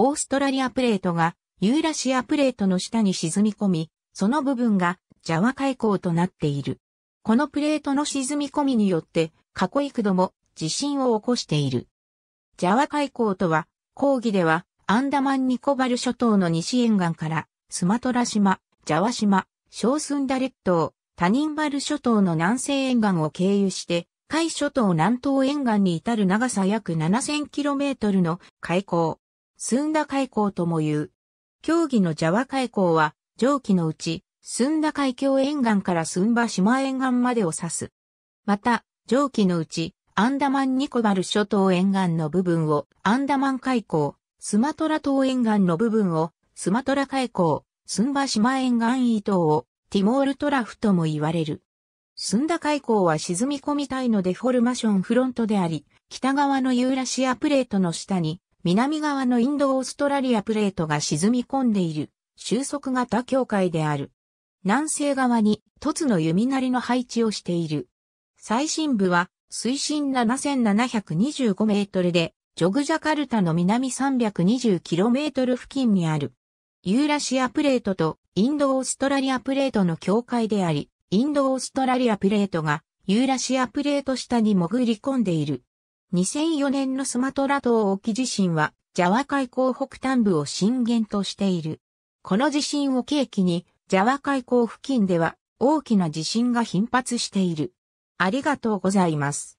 オーストラリアプレートがユーラシアプレートの下に沈み込み、その部分がジャワ海溝となっている。このプレートの沈み込みによって過去幾度も地震を起こしている。ジャワ海溝とは、講義ではアンダマンニコバル諸島の西沿岸からスマトラ島、ジャワ島、小スンダ列島、タニンバル諸島の南西沿岸を経由して、海諸島南東沿岸に至る長さ約 7000km の海溝、スンダ海溝とも言う。競技のジャワ海溝は、上記のうち、スンダ海峡沿岸からスンバ島沿岸までを指す。また、上記のうち、アンダマンニコバル諸島沿岸の部分を、アンダマン海溝、スマトラ島沿岸の部分を、スマトラ海溝、スンバ島沿岸伊島を、ティモールトラフとも言われる。スンダ海溝は沈み込みいのデフォルマションフロントであり、北側のユーラシアプレートの下に南側のインドオーストラリアプレートが沈み込んでいる収束型境界である。南西側に凸の弓なりの配置をしている。最深部は水深7725メートルで、ジョグジャカルタの南 320km 付近にある。ユーラシアプレートとインドオーストラリアプレートの境界であり、インドオーストラリアプレートがユーラシアプレート下に潜り込んでいる。2004年のスマトラ島沖地震は、ジャワ海溝北端部を震源としている。この地震を契機に、ジャワ海溝付近では大きな地震が頻発している。ありがとうございます。